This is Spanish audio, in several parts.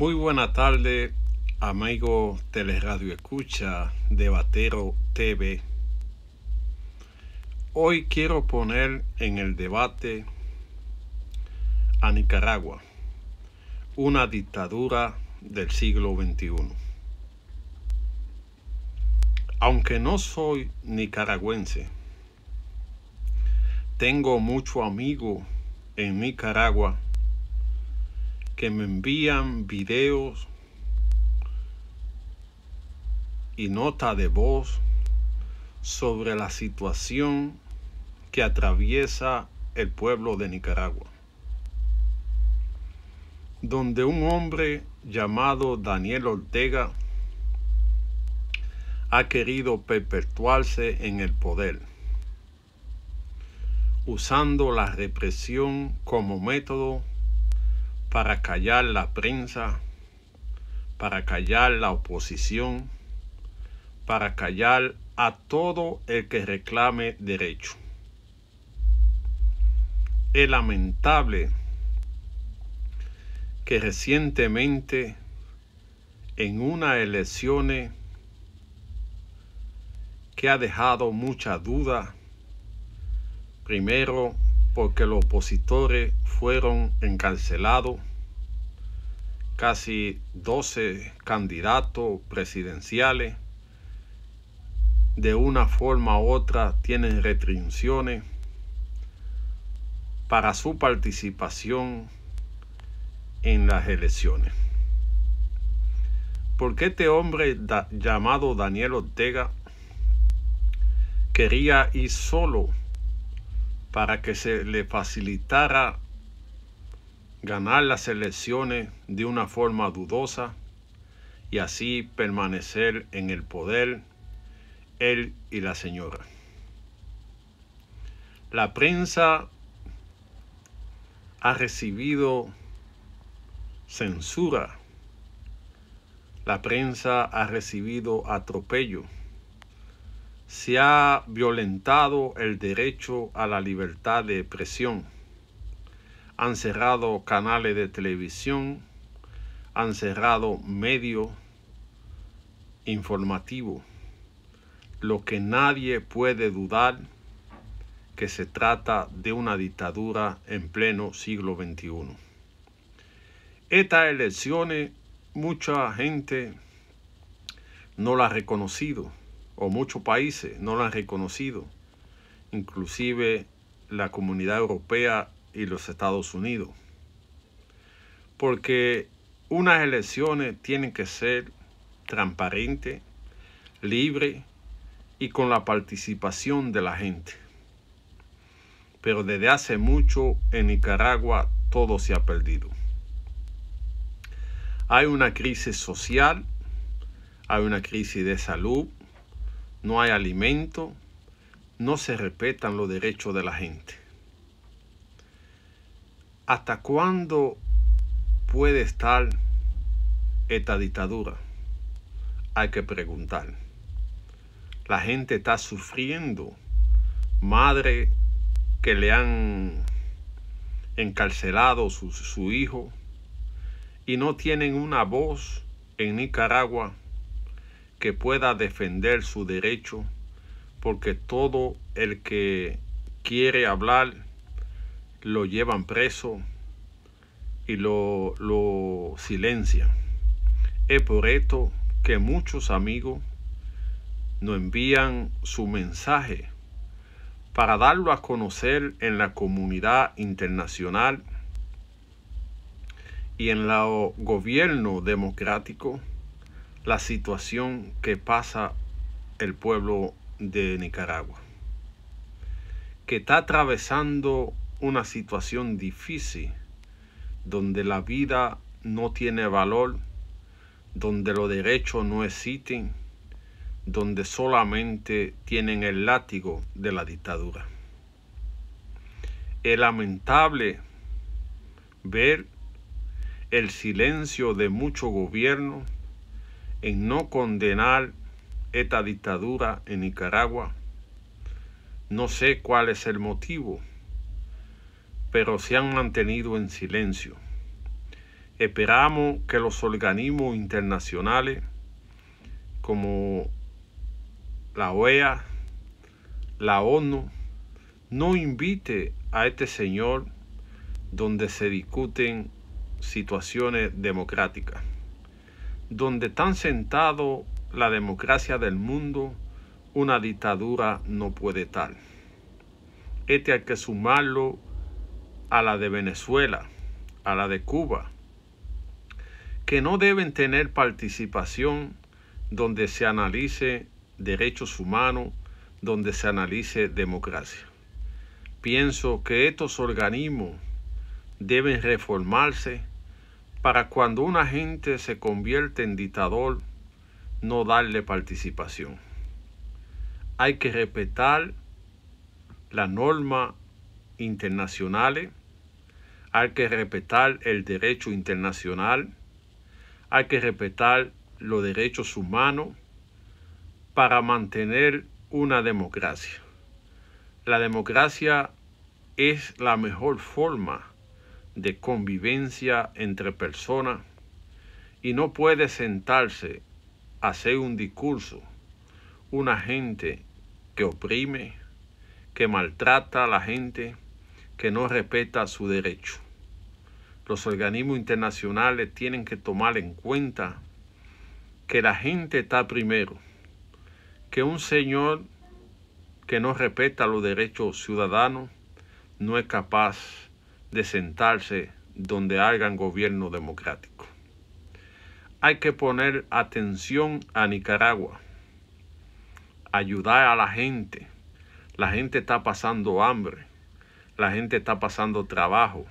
Muy buena tarde, amigo Teleradio Escucha Debatero TV. Hoy quiero poner en el debate a Nicaragua, una dictadura del siglo XXI. Aunque no soy nicaragüense, tengo mucho amigo en Nicaragua que me envían videos y nota de voz sobre la situación que atraviesa el pueblo de Nicaragua, donde un hombre llamado Daniel Ortega ha querido perpetuarse en el poder, usando la represión como método para callar la prensa, para callar la oposición, para callar a todo el que reclame derecho. Es lamentable que recientemente en una elección que ha dejado mucha duda, primero porque los opositores fueron encarcelados. Casi 12 candidatos presidenciales de una forma u otra tienen restricciones para su participación en las elecciones. Porque este hombre llamado Daniel Ortega quería ir solo para que se le facilitara ganar las elecciones de una forma dudosa y así permanecer en el poder él y la señora. La prensa ha recibido censura. La prensa ha recibido atropello se ha violentado el derecho a la libertad de expresión. Han cerrado canales de televisión, han cerrado medios informativos. Lo que nadie puede dudar que se trata de una dictadura en pleno siglo XXI. Estas elecciones mucha gente no la ha reconocido o muchos países no lo han reconocido, inclusive la comunidad europea y los Estados Unidos. Porque unas elecciones tienen que ser transparentes, libres y con la participación de la gente. Pero desde hace mucho en Nicaragua todo se ha perdido. Hay una crisis social, hay una crisis de salud, no hay alimento, no se respetan los derechos de la gente. ¿Hasta cuándo puede estar esta dictadura? Hay que preguntar. La gente está sufriendo. Madre que le han encarcelado su, su hijo y no tienen una voz en Nicaragua que pueda defender su derecho, porque todo el que quiere hablar lo llevan preso y lo, silencian. Es por esto que muchos amigos nos envían su mensaje para darlo a conocer en la comunidad internacional y en los gobierno democrático la situación que pasa el pueblo de Nicaragua, que está atravesando una situación difícil, donde la vida no tiene valor, donde los derechos no existen, donde solamente tienen el látigo de la dictadura. Es lamentable ver el silencio de muchos gobiernos en no condenar esta dictadura en Nicaragua. No sé cuál es el motivo, pero se han mantenido en silencio. Esperamos que los organismos internacionales como la OEA, la ONU, no invite a este señor donde se discuten situaciones democráticas donde tan sentado la democracia del mundo, una dictadura no puede tal. Este hay que sumarlo a la de Venezuela, a la de Cuba, que no deben tener participación donde se analice derechos humanos, donde se analice democracia. Pienso que estos organismos deben reformarse para cuando una gente se convierte en dictador, no darle participación. Hay que respetar las normas internacionales, hay que respetar el derecho internacional, hay que respetar los derechos humanos para mantener una democracia. La democracia es la mejor forma de convivencia entre personas y no puede sentarse a hacer un discurso, una gente que oprime, que maltrata a la gente, que no respeta su derecho. Los organismos internacionales tienen que tomar en cuenta que la gente está primero, que un señor que no respeta los derechos ciudadanos no es capaz de sentarse donde hagan gobierno democrático. Hay que poner atención a Nicaragua, ayudar a la gente. La gente está pasando hambre, la gente está pasando trabajo,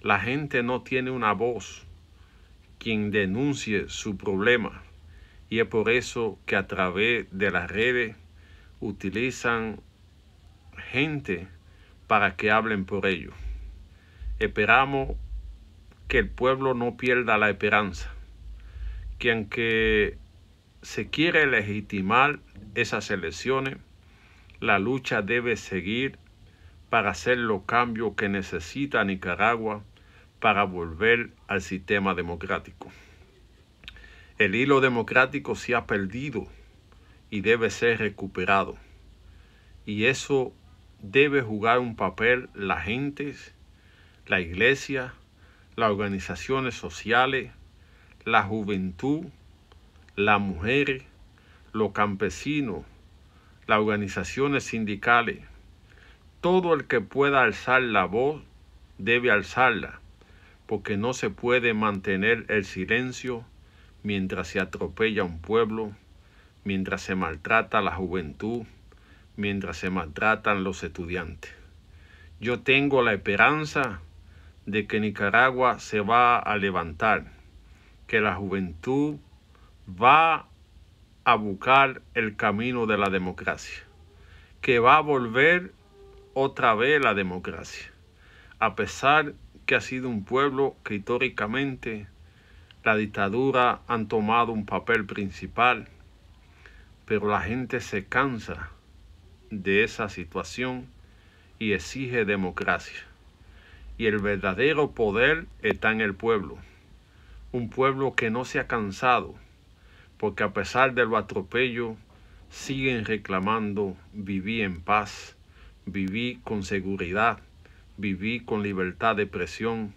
la gente no tiene una voz quien denuncie su problema. Y es por eso que a través de las redes utilizan gente para que hablen por ellos. Esperamos que el pueblo no pierda la esperanza, que aunque se quiere legitimar esas elecciones, la lucha debe seguir para hacer los cambios que necesita Nicaragua para volver al sistema democrático. El hilo democrático se ha perdido y debe ser recuperado. Y eso debe jugar un papel la gente la iglesia, las organizaciones sociales, la juventud, la mujer, los campesinos, las organizaciones sindicales. Todo el que pueda alzar la voz debe alzarla, porque no se puede mantener el silencio mientras se atropella un pueblo, mientras se maltrata la juventud, mientras se maltratan los estudiantes. Yo tengo la esperanza de que Nicaragua se va a levantar, que la juventud va a buscar el camino de la democracia, que va a volver otra vez la democracia, a pesar que ha sido un pueblo que históricamente la dictadura han tomado un papel principal, pero la gente se cansa de esa situación y exige democracia y el verdadero poder está en el pueblo. Un pueblo que no se ha cansado, porque a pesar de atropello, siguen reclamando, viví en paz, viví con seguridad, viví con libertad de presión,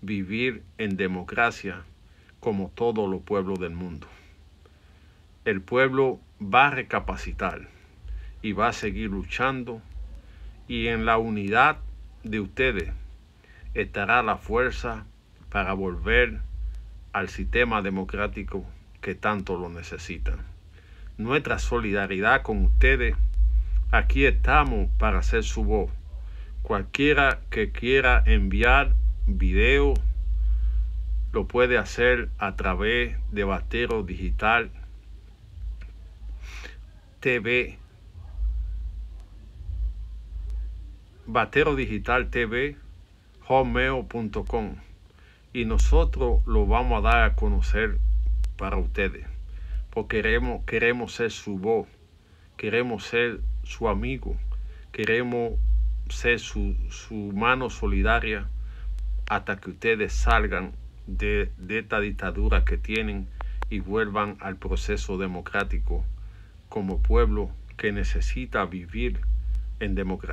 vivir en democracia como todos los pueblos del mundo. El pueblo va a recapacitar y va a seguir luchando y en la unidad de ustedes estará la fuerza para volver al sistema democrático que tanto lo necesitan. Nuestra solidaridad con ustedes, aquí estamos para hacer su voz. Cualquiera que quiera enviar video, lo puede hacer a través de Batero Digital TV. Batero Digital TV homeo.com y nosotros lo vamos a dar a conocer para ustedes. Porque queremos, queremos ser su voz, queremos ser su amigo, queremos ser su, su mano solidaria hasta que ustedes salgan de, de esta dictadura que tienen y vuelvan al proceso democrático como pueblo que necesita vivir en democracia.